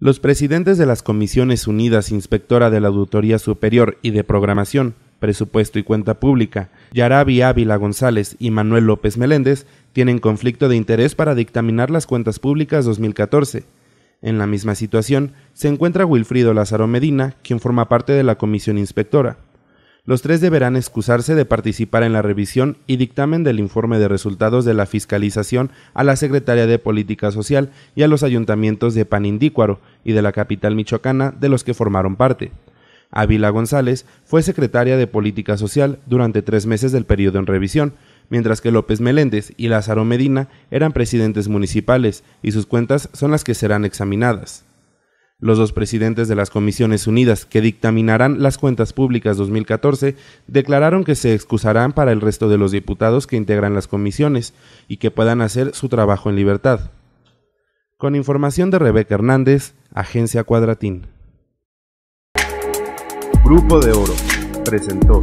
Los presidentes de las Comisiones Unidas Inspectora de la Auditoría Superior y de Programación, Presupuesto y Cuenta Pública, Yarabi Ávila González y Manuel López Meléndez, tienen conflicto de interés para dictaminar las cuentas públicas 2014. En la misma situación se encuentra Wilfrido Lázaro Medina, quien forma parte de la Comisión Inspectora. Los tres deberán excusarse de participar en la revisión y dictamen del informe de resultados de la fiscalización a la Secretaría de Política Social y a los ayuntamientos de Panindícuaro y de la capital michoacana de los que formaron parte. Ávila González fue secretaria de Política Social durante tres meses del periodo en revisión, mientras que López Meléndez y Lázaro Medina eran presidentes municipales y sus cuentas son las que serán examinadas los dos presidentes de las Comisiones Unidas que dictaminarán las cuentas públicas 2014 declararon que se excusarán para el resto de los diputados que integran las comisiones y que puedan hacer su trabajo en libertad. Con información de Rebeca Hernández, Agencia Cuadratín. Grupo de Oro presentó